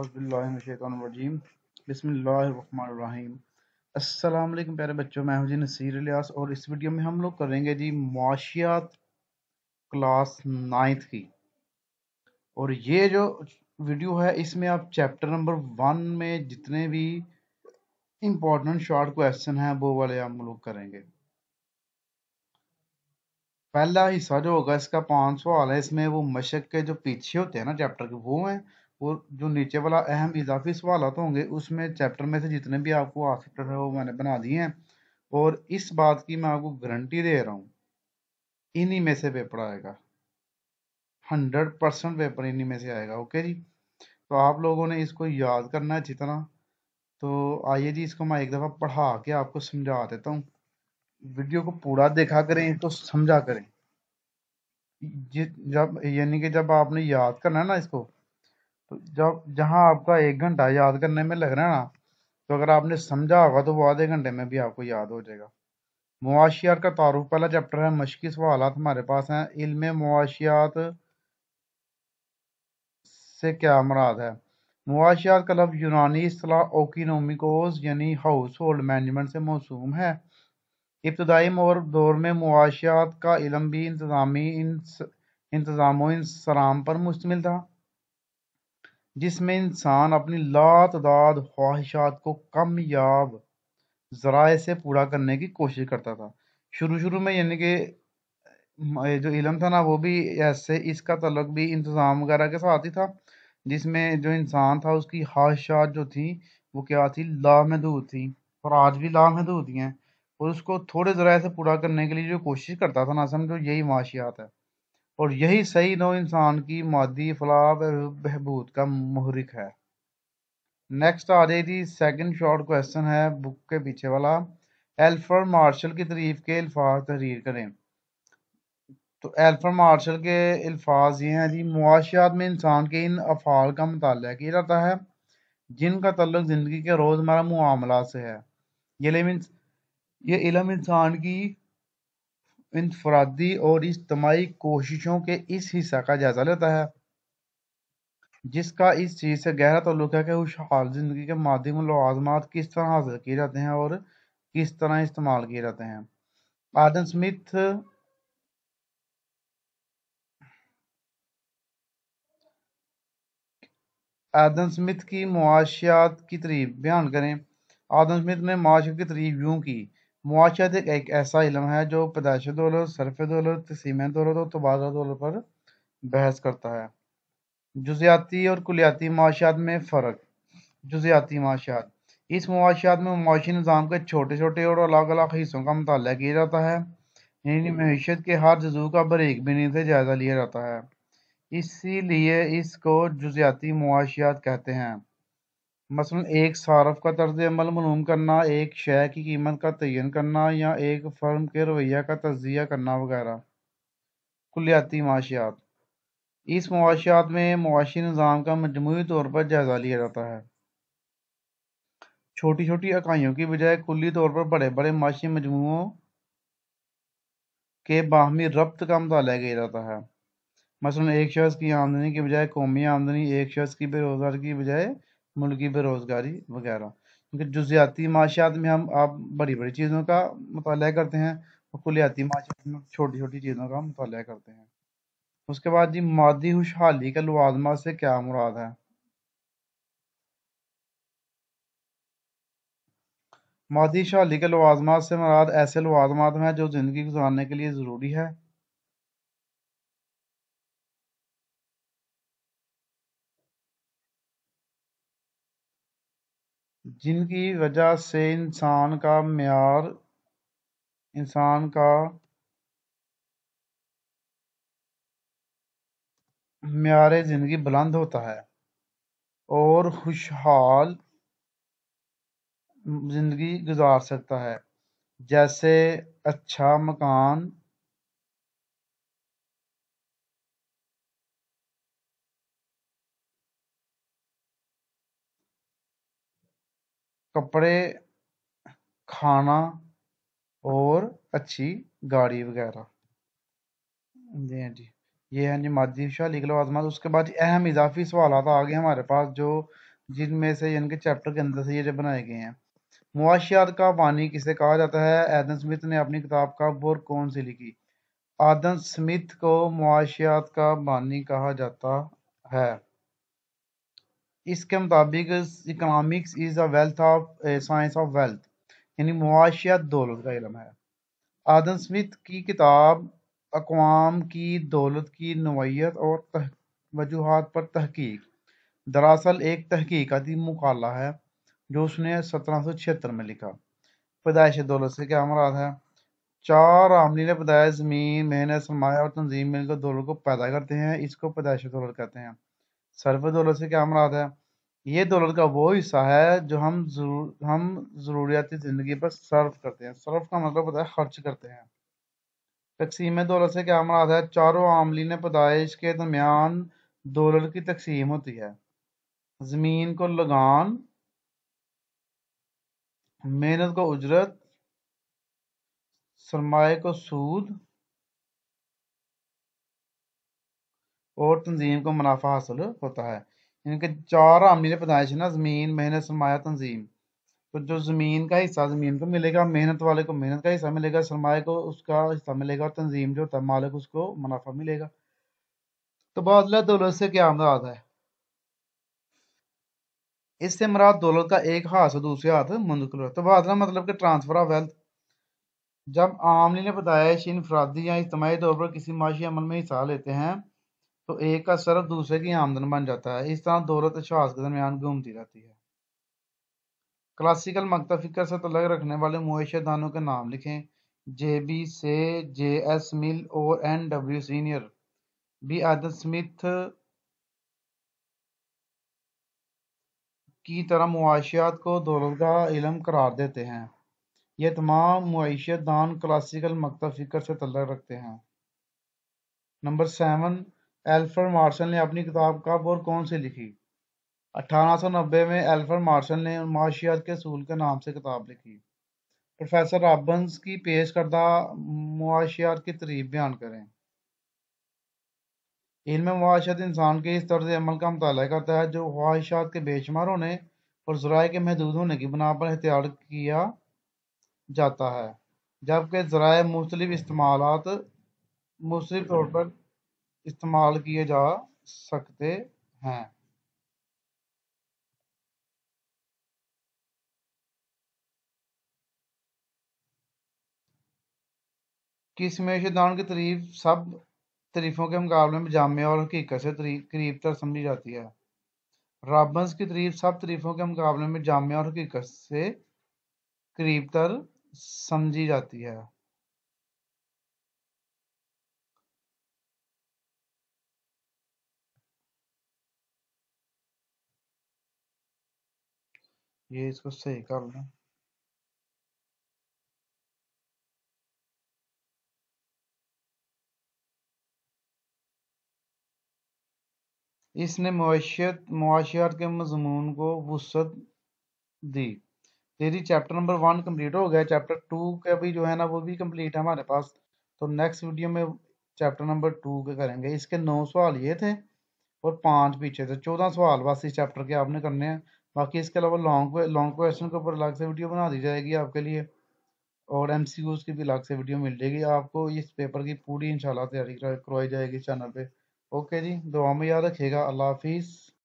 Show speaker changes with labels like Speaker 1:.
Speaker 1: अज़बिल्लाशैतरजीम बसमीम असलम प्यारे बच्चों मैं हूं जी नसीर लियास और इस वीडियो में हम लोग करेंगे जी मुआशियात क्लास नाइन्थ की और ये जो वीडियो है इसमें आप चैप्टर नंबर वन में जितने भी इम्पोर्टेंट शॉर्ट क्वेश्चन हैं वो वाले हम लोग करेंगे पहला हिस्सा जो होगा इसका पाँच सौ वाला है इसमें वो मशक के जो पीछे होते हैं ना चैप्टर के वो हैं और जो नीचे वाला अहम इजाफी सवाल तो होंगे उसमें चैप्टर में से जितने भी आपको आ सकते थे वो मैंने बना दिए हैं और इस बात की मैं आपको गारंटी दे रहा हूँ इन्हीं में से पेपर आएगा हंड्रेड परसेंट पेपर इन्हीं में से आएगा ओके जी तो आप लोगों ने इसको याद करना है अच्छी तरह तो आइए जी इसको मैं एक दफ़ा पढ़ा के आपको समझा देता हूँ वीडियो को पूरा देखा करें तो समझा करें जब यानी कि जब आपने याद करना है ना इसको तो जब जहाँ आपका एक घंटा याद करने में लग रहा है ना तो अगर आपने समझा होगा तो वो आधे घंटे में भी आपको याद हो जाएगा मुआशियात का तारुफ पहला चैप्टर है मशक़ी सवाल हमारे पास हैं इल्म मुआशियात से क्या मराद है मुआशियात का लफ्ज़ यूनानी असलाह ओकिनोमिकोस यानी हाउस होल्ड मैनेजमेंट से मौसूम है इब्तदाई दौर में मुआशियात का इलम भी इंतज़ामी इंतज़ाम इंसराम पर मुश्तमिल था जिसमें इंसान अपनी तदाद ख्वाहिशात को कमयाब ज़राए से पूरा करने की कोशिश करता था शुरू शुरू में यानी कि जो इलम था ना वो भी ऐसे इसका तलक भी इंतज़ाम वगैरह के साथ ही था जिसमें जो इंसान था उसकी ख्वाहिशात जो थी वो क्या थी लामहदूद थी और आज भी लामहदूद ही हैं और उसको थोड़े ज़राए से पूरा करने के लिए जो कोशिश करता था ना समझो यही माशियात है और यही सही नौ इंसान की मादी फलाह बहबूद का महरिक है नेक्स्ट आ रही जी सेकेंड शॉर्ट क्वेश्चन है बुक के पीछे वाला एल्फर मार्शल की तरीफ के अल्फाज तहरीर करें तो एल्फर मार्शल के अल्फाज ये हैं जी मुआशियात में इंसान के इन अफ़ाल का मताल किया जाता है जिनका तल्लक ज़िंदगी के रोज़मर्रा मामला से है ये इलम इंसान की इन्फरादी और इज्तमाही कोशिशों के इस हिस्सा का जायज़ा लेता है जिसका इस चीज़ से गहरा तल्लुक है कि खुशहाल ज़िंदगी के माध्यम लाजमात किस तरह हासिल किए जाते हैं और किस तरह इस्तेमाल किए जाते हैं आदम स्मिथ आदम स्मिथ की मुआशियात की तरीफ बयान करें आदम स्मिथ ने मुआशरे की तरीफ यूं की मुआशत तो एक, एक ऐसा इलम है जो पैदाइश दौलत सरफ दौलत तसीम दौलत और तो तबादला दौलत पर बहस करता है जुजियाती और कुलियाती माशात में फ़र्क जुजियाती माशात इस मुआशात में मुआशी निज़ाम के छोटे छोटे और अलग अलग हिस्सों का मतलब किया जाता है यानी मीशत के हर जजू का बरीक बिनी से जायज़ा लिया जाता है इसीलिए इसको जुजियाती मुआशियात कहते हैं मसल एक सार्फ का तर्ज अमल मलूम करना एक शे की कीमत का तयन करना या एक फर्म के रवैया का तजिया करना वगैरह कुलियाती माशियात इस मुआशियात में मुआशी निज़ाम का मजमू तौर पर जायज़ा लिया जाता है छोटी छोटी इकाइयों की बजाय कुल्ली तौर पर बड़े बड़े माशी मजमुओं के बाहमी रब्त का मतलब किया जाता है मसलन एक शख्स की आमदनी की बजाय कौमी आमदनी एक शख्स की बेरोज़गार की बजाय मुल्की बेरोज़गारी वगैरह क्योंकि जुज़ियाती माशियात में हम आप बड़ी बड़ी चीज़ों का मुताल करते हैं और कुलियाती माशियात में छोटी छोटी चीज़ों का मुताल करते हैं उसके बाद जी मादी खुशहाली का लवाजमा से क्या मुराद है मादी खुशहाली के लवाजमात से मुराद ऐसे लवाजमात हैं जो ज़िंदगी गुजारने के लिए ज़रूरी है जिनकी वजह से इंसान का मैार इंसान का मैार ज़िंदगी बुलंद होता है और खुशहाल ज़िंदगी गुजार सकता है जैसे अच्छा मकान कपड़े खाना और अच्छी गाड़ी वगैरह जी हाँ जी ये है हाँ माजी शाह लीगल आजमात उसके बाद अहम इजाफी सवाल आ गए हमारे पास जो जिनमें से यानी कि चैप्टर के अंदर से ये बनाए गए हैं मुआशियात का वानी किसे कहा जाता है एदन स्मिथ ने अपनी किताब का बोर कौन सी लिखी आदन स्मिथ को मुआशियात का वानी कहा जाता है इसके मुताबिक economics is the wealth of science of wealth यानी मुआशियात दौलत का इलम है आदम स्मिथ की किताब अकवाम की दौलत की नवायत और वजूहत पर तहकीक दरअसल एक तहकीकती मकाला है जो उसने सत्रह सौ छिहत्तर में लिखा पैदाइश दौलत से क्या मराद है चार आमली ने पैदाइश ज़मीन मेहनत सरमाया और तंजीम मिलकर दौलत को पैदा करते हैं इसको पैदाइश दौलत कहते हैं सर्फ डॉलर से क्या हमरा है ये डॉलर का वो हिस्सा है जो हम जरूर हम ज़रूरियाती ज़िंदगी पर सर्व करते हैं सर्फ का मतलब होता है खर्च करते हैं तकसीम दौलत से क्या मराद है चारों आमलिन पैदाइश के दरमियान दौलत की तकसीम होती है ज़मीन को लगान मेहनत को उजरत सरमाए को सूद और तंजीम को मुनाफा हासिल होता है इनके चार आमिल पैदाइश ना ज़मीन मेहनत सरमाया तंजीम तो जो ज़मीन का हिस्सा ज़मीन को मिलेगा मेहनत वाले को मेहनत का हिस्सा मिलेगा सरमाए को उसका हिस्सा मिलेगा और तंजीम जो होता है मालिक उसको मुनाफा मिलेगा तो बादला दौलत से क्या आमदाद है इससे मरा दौलत का एक हाथ से दूसरे हाथ मुंतकिल तो बादला मतलब कि ट्रांसफर ऑफ वेल्थ जब आमली ने पैदाइश इनफरादी या इज्तमी तौर पर किसी माशी अमल में हिस्सा लेते हैं तो एक का सर्फ दूसरे की आमदन बन जाता है इस तरह दौलत शहास के दरमियान घूमती रहती है क्लासिकल मकता फिक्र से तलग रखने वाले मुआशेदानों के नाम लिखें जे बी से जे एस मिल और एन डब्ल्यू सीनियर बी आदत स्मिथ की तरह मुआशियात को दौलत का इलम करार देते हैं ये तमाम मुआशत दान क्लासिकल मकता फिक्र से तलग रखते हैं नंबर सेवन एल्फर मार्शल ने अपनी किताब कब और कौन सी लिखी 1890 में एल्फर मार्शल ने माशियात के असूल के नाम से किताब लिखी प्रोफेसर राबंस की पेश करदा मुआशियात की तरीब बयान करें इनमें मुआशियात इंसान के इस तर्ज अमल का मताल करता है जो ख्वाहिशात के बेशुमार होने और जराए के महदूद होने की बना पर एहतियार किया जाता है जबकि जराए मुख्तलिफ इस्तेमाल मुख्तलिफ तौर पर इस्तेमाल किए जा सकते हैं किसमें दान की तरीफ सब तरीफों के मुकाबले में जामे और हकीकत से करीब तर समझी जाती है राबंस की तरीफ सब तरीफों के मुकाबले में जामे और हकीकत से करीब तर समझी जाती है ये इसको सही कर लें इसने मुआशियत मुआशियात के मजमून को वसत दी तेरी चैप्टर नंबर वन कंप्लीट हो गया चैप्टर टू का भी जो है ना वो भी कंप्लीट है हमारे पास तो नेक्स्ट वीडियो में चैप्टर नंबर टू के करेंगे इसके नौ सवाल ये थे और पांच पीछे थे चौदह सवाल बस इस चैप्टर के आपने करने हैं बाकी इसके अलावा लॉन्ग लॉन्ग क्वेश्चन के ऊपर अलग से वीडियो बना दी जाएगी आपके लिए और एम सी की भी अलग से वीडियो मिल जाएगी आपको इस पेपर की पूरी इंशाल्लाह तैयारी करवाई जाएगी चैनल पे ओके जी दुआ में याद रखिएगा अल्लाह हाफिज़